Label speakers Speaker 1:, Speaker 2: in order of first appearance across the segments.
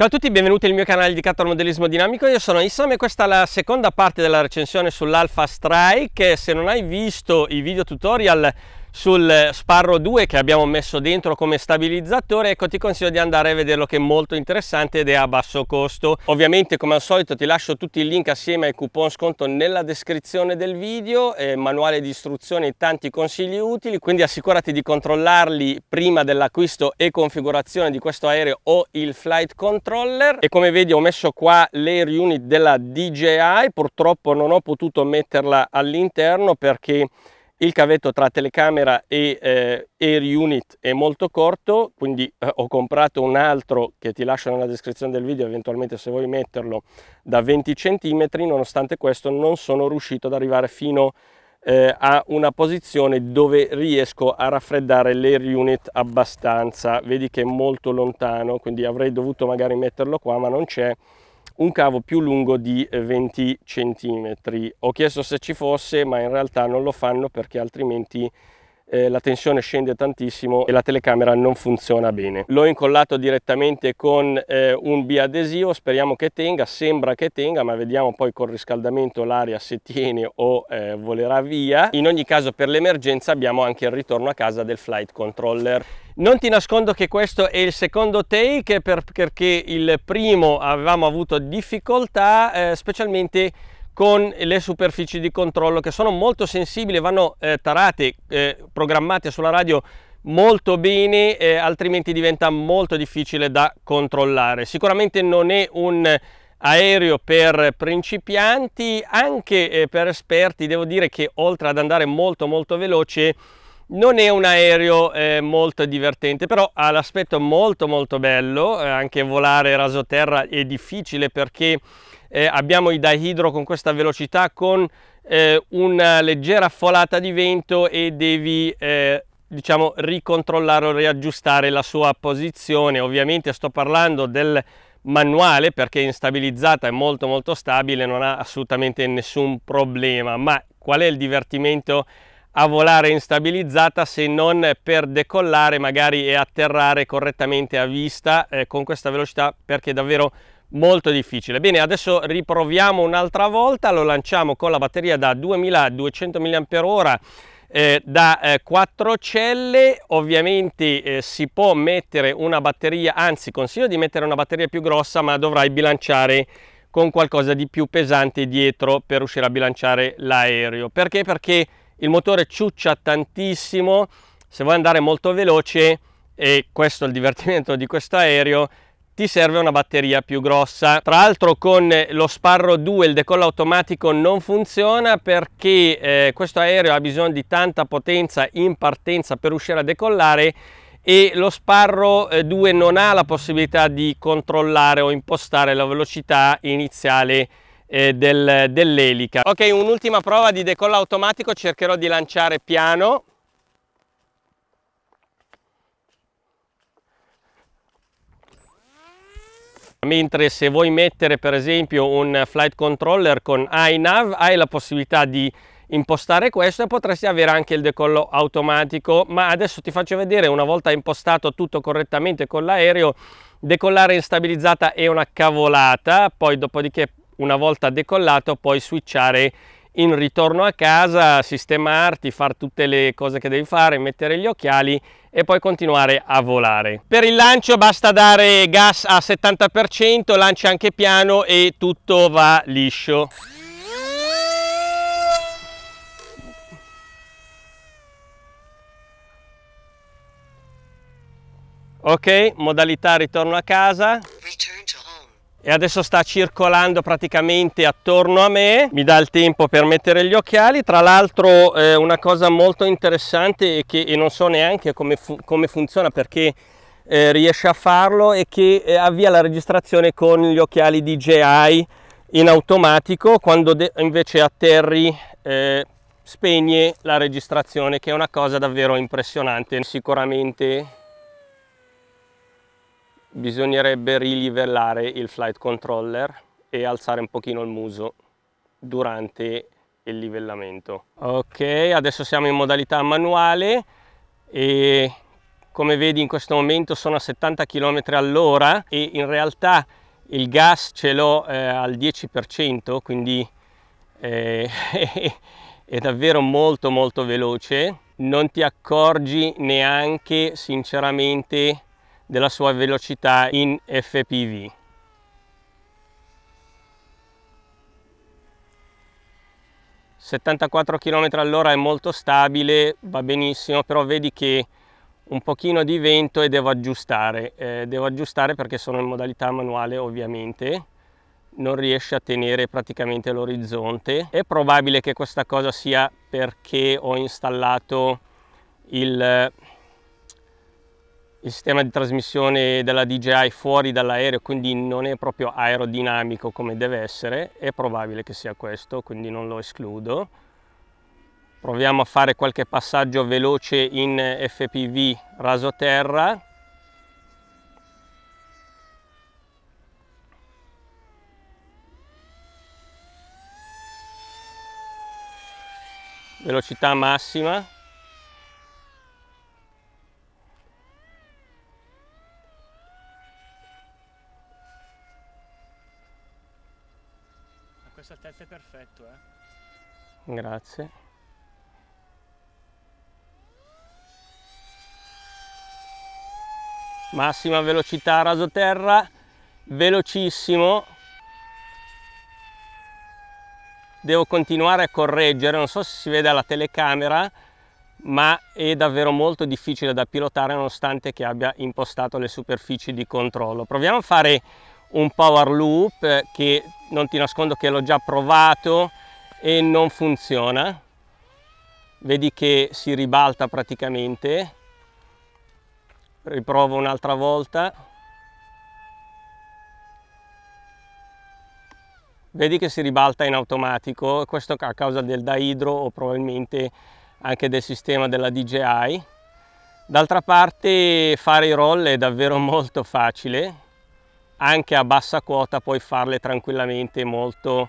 Speaker 1: Ciao a tutti benvenuti al mio canale dedicato al modellismo dinamico, io sono Issam e questa è la seconda parte della recensione sull'Alpha Strike. Se non hai visto i video tutorial sul eh, Sparro 2 che abbiamo messo dentro come stabilizzatore ecco ti consiglio di andare a vederlo che è molto interessante ed è a basso costo ovviamente come al solito ti lascio tutti i link assieme ai coupon sconto nella descrizione del video eh, manuale di istruzione e tanti consigli utili quindi assicurati di controllarli prima dell'acquisto e configurazione di questo aereo o il flight controller e come vedi ho messo qua l'air unit della DJI purtroppo non ho potuto metterla all'interno perché il cavetto tra telecamera e eh, air unit è molto corto quindi eh, ho comprato un altro che ti lascio nella descrizione del video eventualmente se vuoi metterlo da 20 cm nonostante questo non sono riuscito ad arrivare fino eh, a una posizione dove riesco a raffreddare l'air unit abbastanza vedi che è molto lontano quindi avrei dovuto magari metterlo qua ma non c'è un cavo più lungo di 20 eh, cm. Ho chiesto se ci fosse, ma in realtà non lo fanno perché altrimenti eh, la tensione scende tantissimo e la telecamera non funziona bene. L'ho incollato direttamente con eh, un biadesivo, speriamo che tenga, sembra che tenga, ma vediamo poi col riscaldamento l'aria se tiene o eh, volerà via. In ogni caso per l'emergenza abbiamo anche il ritorno a casa del flight controller. Non ti nascondo che questo è il secondo take perché il primo avevamo avuto difficoltà, eh, specialmente con le superfici di controllo che sono molto sensibili, vanno eh, tarate, eh, programmate sulla radio molto bene eh, altrimenti diventa molto difficile da controllare sicuramente non è un aereo per principianti anche eh, per esperti devo dire che oltre ad andare molto molto veloce non è un aereo eh, molto divertente però ha l'aspetto molto molto bello eh, anche volare rasoterra è difficile perché eh, abbiamo i dihydro con questa velocità con eh, una leggera folata di vento e devi eh, diciamo ricontrollare o riaggiustare la sua posizione ovviamente sto parlando del manuale perché è instabilizzata è molto molto stabile non ha assolutamente nessun problema ma qual è il divertimento a volare instabilizzata se non per decollare magari e atterrare correttamente a vista eh, con questa velocità perché davvero molto difficile. Bene, adesso riproviamo un'altra volta, lo lanciamo con la batteria da 2200 mAh eh, da eh, 4 celle, ovviamente eh, si può mettere una batteria, anzi consiglio di mettere una batteria più grossa ma dovrai bilanciare con qualcosa di più pesante dietro per riuscire a bilanciare l'aereo. Perché? Perché il motore ciuccia tantissimo, se vuoi andare molto veloce e questo è il divertimento di questo aereo, ti serve una batteria più grossa. Tra l'altro con lo Sparro 2 il decollo automatico non funziona perché eh, questo aereo ha bisogno di tanta potenza in partenza per uscire a decollare e lo Sparro 2 eh, non ha la possibilità di controllare o impostare la velocità iniziale eh, del, dell'elica. Ok, un'ultima prova di decollo automatico, cercherò di lanciare piano mentre se vuoi mettere per esempio un flight controller con iNav hai la possibilità di impostare questo e potresti avere anche il decollo automatico ma adesso ti faccio vedere una volta impostato tutto correttamente con l'aereo decollare in stabilizzata è una cavolata poi dopodiché una volta decollato puoi switchare in ritorno a casa sistemarti, fare tutte le cose che devi fare, mettere gli occhiali e poi continuare a volare. Per il lancio basta dare gas a 70%, lancia anche piano e tutto va liscio. Ok, modalità ritorno a casa. Return to e adesso sta circolando praticamente attorno a me mi dà il tempo per mettere gli occhiali tra l'altro eh, una cosa molto interessante e che e non so neanche come, fu come funziona perché eh, riesce a farlo è che eh, avvia la registrazione con gli occhiali DJI in automatico quando invece atterri eh, spegne la registrazione che è una cosa davvero impressionante sicuramente bisognerebbe rilivellare il flight controller e alzare un pochino il muso durante il livellamento. Ok, adesso siamo in modalità manuale e come vedi in questo momento sono a 70 km all'ora e in realtà il gas ce l'ho eh, al 10% quindi eh, è davvero molto molto veloce non ti accorgi neanche sinceramente della sua velocità in FPV. ...74 km all'ora è molto stabile, va benissimo, però vedi che un pochino di vento e devo aggiustare. Eh, devo aggiustare perché sono in modalità manuale ovviamente, non riesce a tenere praticamente l'orizzonte. È probabile che questa cosa sia perché ho installato il il sistema di trasmissione della DJI fuori dall'aereo, quindi non è proprio aerodinamico come deve essere, è probabile che sia questo, quindi non lo escludo. Proviamo a fare qualche passaggio veloce in FPV raso terra. Velocità massima. satellite perfetto, eh. Grazie. Massima velocità rasoterra, velocissimo. Devo continuare a correggere, non so se si vede alla telecamera, ma è davvero molto difficile da pilotare nonostante che abbia impostato le superfici di controllo. Proviamo a fare un power loop che non ti nascondo che l'ho già provato e non funziona vedi che si ribalta praticamente riprovo un'altra volta vedi che si ribalta in automatico questo a causa del daidro o probabilmente anche del sistema della DJI d'altra parte fare i roll è davvero molto facile anche a bassa quota puoi farle tranquillamente molto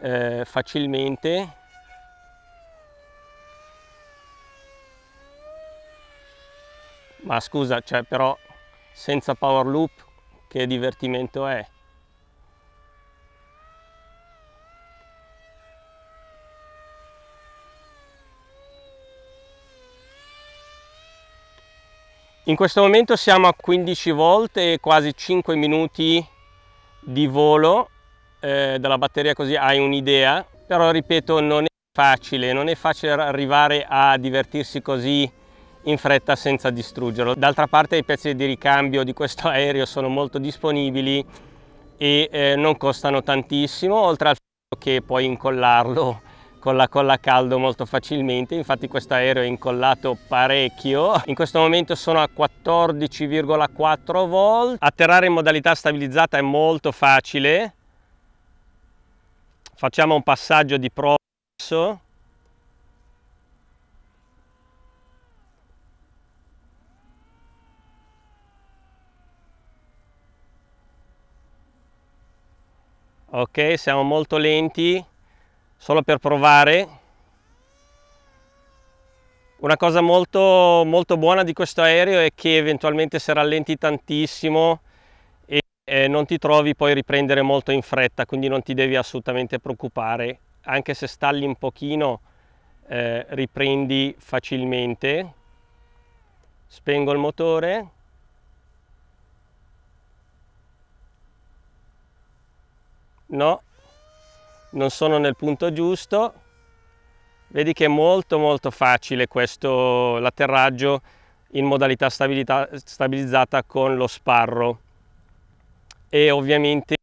Speaker 1: eh, facilmente ma scusa cioè però senza power loop che divertimento è In questo momento siamo a 15 volt e quasi 5 minuti di volo eh, dalla batteria così hai un'idea, però ripeto non è facile, non è facile arrivare a divertirsi così in fretta senza distruggerlo. D'altra parte i pezzi di ricambio di questo aereo sono molto disponibili e eh, non costano tantissimo, oltre al fatto che puoi incollarlo con la colla a caldo molto facilmente, infatti questo aereo è incollato parecchio. In questo momento sono a 14,4 volt. Atterrare in modalità stabilizzata è molto facile. Facciamo un passaggio di processo. Ok, siamo molto lenti solo per provare. Una cosa molto, molto buona di questo aereo è che eventualmente se rallenti tantissimo e eh, non ti trovi poi riprendere molto in fretta, quindi non ti devi assolutamente preoccupare. Anche se stalli un pochino eh, riprendi facilmente. Spengo il motore. No, non sono nel punto giusto, vedi che è molto molto facile questo l'atterraggio in modalità stabilizzata con lo sparro e ovviamente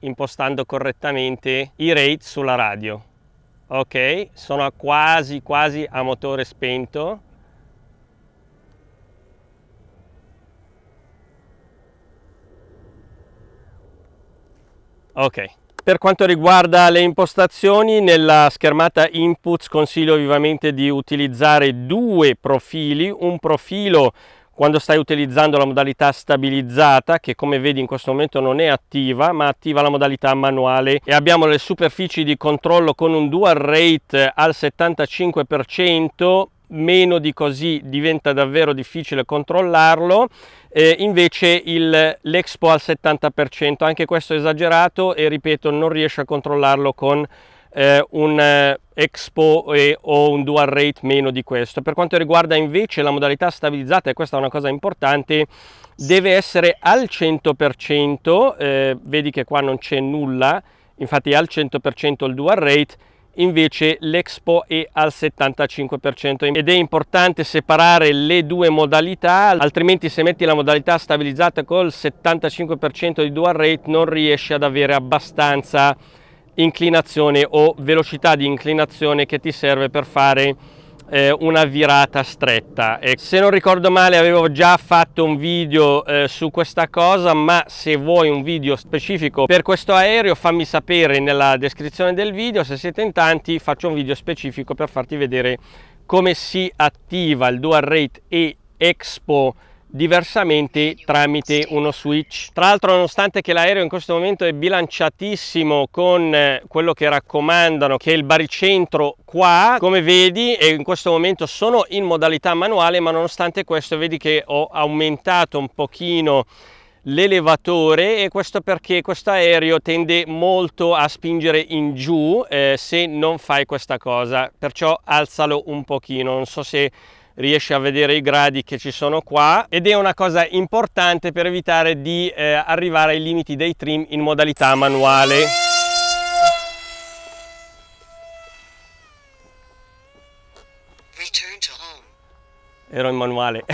Speaker 1: impostando correttamente i rate sulla radio. Ok, sono quasi quasi a motore spento. ok per quanto riguarda le impostazioni, nella schermata Inputs consiglio vivamente di utilizzare due profili, un profilo quando stai utilizzando la modalità stabilizzata che come vedi in questo momento non è attiva ma attiva la modalità manuale e abbiamo le superfici di controllo con un dual rate al 75% meno di così diventa davvero difficile controllarlo, eh, invece l'Expo al 70%, anche questo è esagerato e ripeto non riesce a controllarlo con eh, un eh, Expo e, o un dual rate meno di questo. Per quanto riguarda invece la modalità stabilizzata, e questa è una cosa importante, deve essere al 100%, eh, vedi che qua non c'è nulla, infatti al 100% il dual rate, invece l'Expo è al 75% ed è importante separare le due modalità altrimenti se metti la modalità stabilizzata col 75% di dual rate non riesci ad avere abbastanza inclinazione o velocità di inclinazione che ti serve per fare eh, una virata stretta e se non ricordo male avevo già fatto un video eh, su questa cosa ma se vuoi un video specifico per questo aereo fammi sapere nella descrizione del video se siete in tanti faccio un video specifico per farti vedere come si attiva il dual rate e expo diversamente tramite uno switch. Tra l'altro nonostante che l'aereo in questo momento è bilanciatissimo con eh, quello che raccomandano che è il baricentro qua come vedi e in questo momento sono in modalità manuale ma nonostante questo vedi che ho aumentato un pochino l'elevatore e questo perché questo aereo tende molto a spingere in giù eh, se non fai questa cosa perciò alzalo un pochino non so se riesce a vedere i gradi che ci sono qua ed è una cosa importante per evitare di eh, arrivare ai limiti dei trim in modalità manuale. Ero in manuale.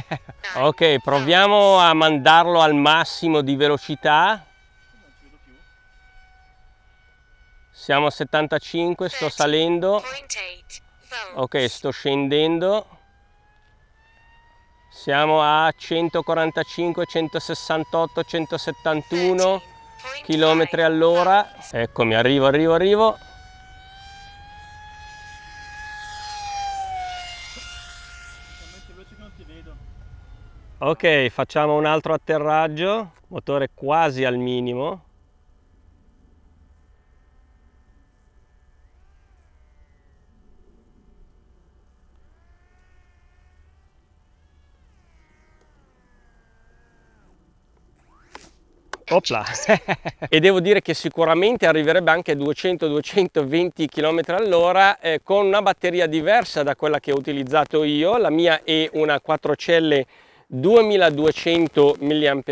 Speaker 1: ok, proviamo a mandarlo al massimo di velocità. Siamo a 75, sto salendo. Ok, sto scendendo. Siamo a 145, 168, 171 km all'ora. Eccomi, arrivo, arrivo, arrivo. Ok, facciamo un altro atterraggio, motore quasi al minimo, Opla. e devo dire che sicuramente arriverebbe anche a 200-220 km all'ora eh, con una batteria diversa da quella che ho utilizzato io. La mia è una 4 celle 2200 mAh,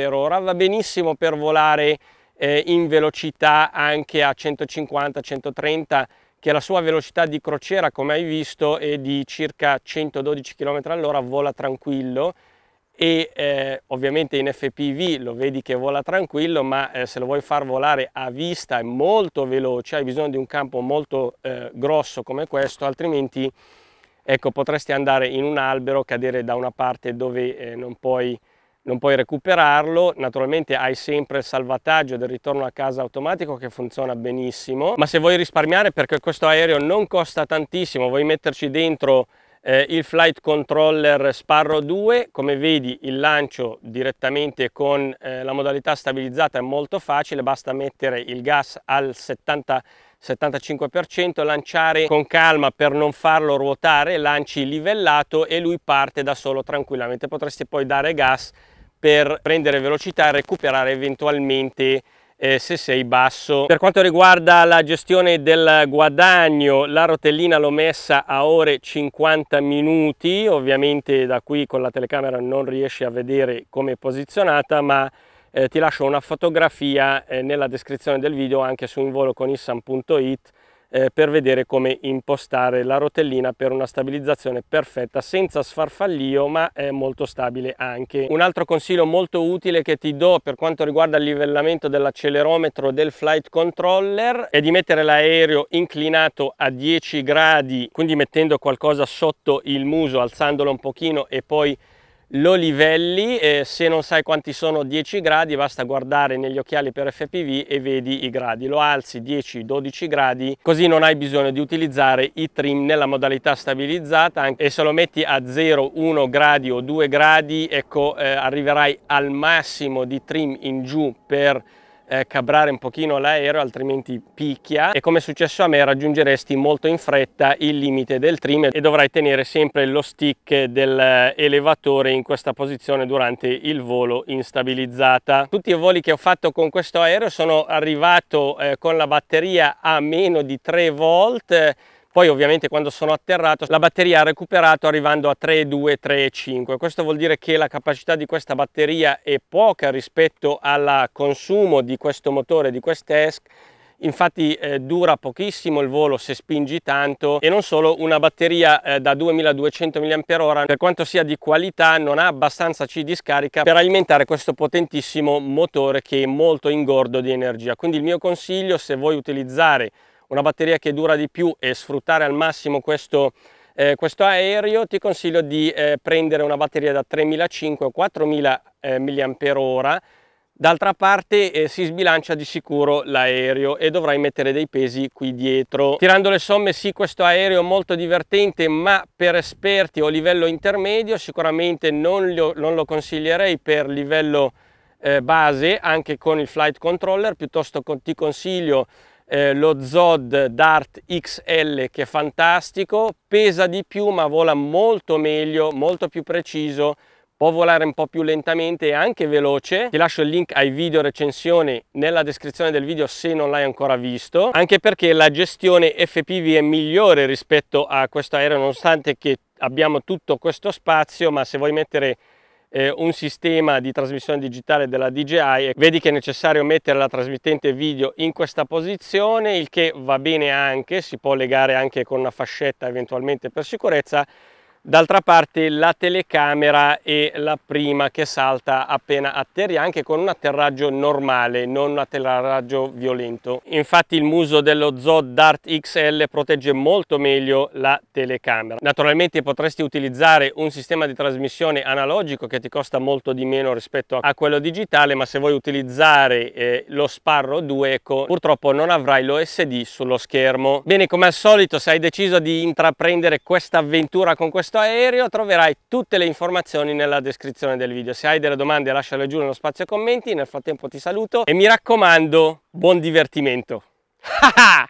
Speaker 1: va benissimo per volare eh, in velocità anche a 150-130 che la sua velocità di crociera come hai visto è di circa 112 km all'ora, vola tranquillo e eh, ovviamente in FPV lo vedi che vola tranquillo ma eh, se lo vuoi far volare a vista è molto veloce hai bisogno di un campo molto eh, grosso come questo altrimenti ecco, potresti andare in un albero cadere da una parte dove eh, non puoi, non puoi recuperarlo naturalmente hai sempre il salvataggio del ritorno a casa automatico che funziona benissimo ma se vuoi risparmiare perché questo aereo non costa tantissimo vuoi metterci dentro eh, il flight controller Sparrow 2, come vedi il lancio direttamente con eh, la modalità stabilizzata è molto facile, basta mettere il gas al 70 75% lanciare con calma per non farlo ruotare lanci livellato e lui parte da solo tranquillamente potresti poi dare gas per prendere velocità e recuperare eventualmente eh, se sei basso. Per quanto riguarda la gestione del guadagno, la rotellina l'ho messa a ore 50 minuti, ovviamente da qui con la telecamera non riesci a vedere come è posizionata, ma eh, ti lascio una fotografia eh, nella descrizione del video anche su involoconissan.it eh, per vedere come impostare la rotellina per una stabilizzazione perfetta senza sfarfallio ma è eh, molto stabile anche. Un altro consiglio molto utile che ti do per quanto riguarda il livellamento dell'accelerometro del flight controller è di mettere l'aereo inclinato a 10 gradi quindi mettendo qualcosa sotto il muso alzandolo un pochino e poi lo livelli se non sai quanti sono 10 gradi basta guardare negli occhiali per FPV e vedi i gradi lo alzi 10-12 gradi così non hai bisogno di utilizzare i trim nella modalità stabilizzata e se lo metti a 0 1 gradi o 2 gradi ecco eh, arriverai al massimo di trim in giù per eh, cabrare un pochino l'aereo altrimenti picchia e come è successo a me raggiungeresti molto in fretta il limite del trim e dovrai tenere sempre lo stick dell'elevatore in questa posizione durante il volo instabilizzata. Tutti i voli che ho fatto con questo aereo sono arrivato eh, con la batteria a meno di 3 volt poi ovviamente quando sono atterrato la batteria ha recuperato arrivando a 3,2, 3,5. Questo vuol dire che la capacità di questa batteria è poca rispetto al consumo di questo motore, di quest'ESC infatti eh, dura pochissimo il volo se spingi tanto e non solo una batteria eh, da 2200 mAh per quanto sia di qualità non ha abbastanza C di scarica per alimentare questo potentissimo motore che è molto ingordo di energia quindi il mio consiglio se vuoi utilizzare una batteria che dura di più e sfruttare al massimo questo, eh, questo aereo, ti consiglio di eh, prendere una batteria da 3500 o 4000 eh, mAh D'altra parte eh, si sbilancia di sicuro l'aereo e dovrai mettere dei pesi qui dietro. Tirando le somme sì questo aereo è molto divertente ma per esperti o livello intermedio sicuramente non lo, non lo consiglierei per livello eh, base anche con il flight controller piuttosto con, ti consiglio eh, lo Zod Dart XL che è fantastico, pesa di più ma vola molto meglio, molto più preciso, può volare un po' più lentamente e anche veloce. Ti lascio il link ai video recensioni nella descrizione del video se non l'hai ancora visto, anche perché la gestione FPV è migliore rispetto a questo aereo nonostante che abbiamo tutto questo spazio, ma se vuoi mettere eh, un sistema di trasmissione digitale della DJI vedi che è necessario mettere la trasmittente video in questa posizione il che va bene anche si può legare anche con una fascetta eventualmente per sicurezza D'altra parte la telecamera è la prima che salta appena atterri anche con un atterraggio normale, non un atterraggio violento. Infatti il muso dello Zod Dart XL protegge molto meglio la telecamera. Naturalmente potresti utilizzare un sistema di trasmissione analogico che ti costa molto di meno rispetto a quello digitale, ma se vuoi utilizzare eh, lo Sparro Dueco ecco, purtroppo non avrai l'OSD sullo schermo. Bene, come al solito se hai deciso di intraprendere questa avventura con questo questo aereo troverai tutte le informazioni nella descrizione del video. Se hai delle domande lasciale giù nello spazio commenti, nel frattempo ti saluto e mi raccomando, buon divertimento!